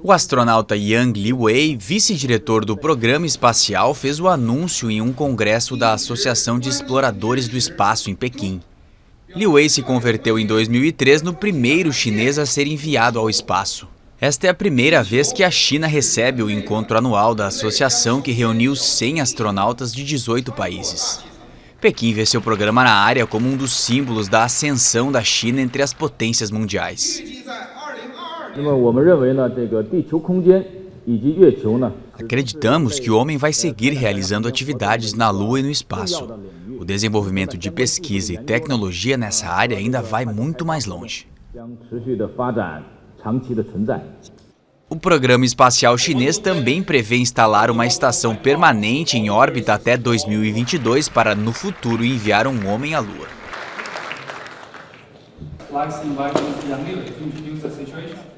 O astronauta Yang Liwei, vice-diretor do programa espacial, fez o anúncio em um congresso da Associação de Exploradores do Espaço em Pequim. Liwei se converteu em 2003 no primeiro chinês a ser enviado ao espaço. Esta é a primeira vez que a China recebe o encontro anual da associação que reuniu 100 astronautas de 18 países. Pequim vê seu programa na área como um dos símbolos da ascensão da China entre as potências mundiais. Acreditamos que o homem vai seguir realizando atividades na Lua e no espaço. O desenvolvimento de pesquisa e tecnologia nessa área ainda vai muito mais longe. O programa espacial chinês também prevê instalar uma estação permanente em órbita até 2022 para, no futuro, enviar um homem à Lua. Life seems like it's a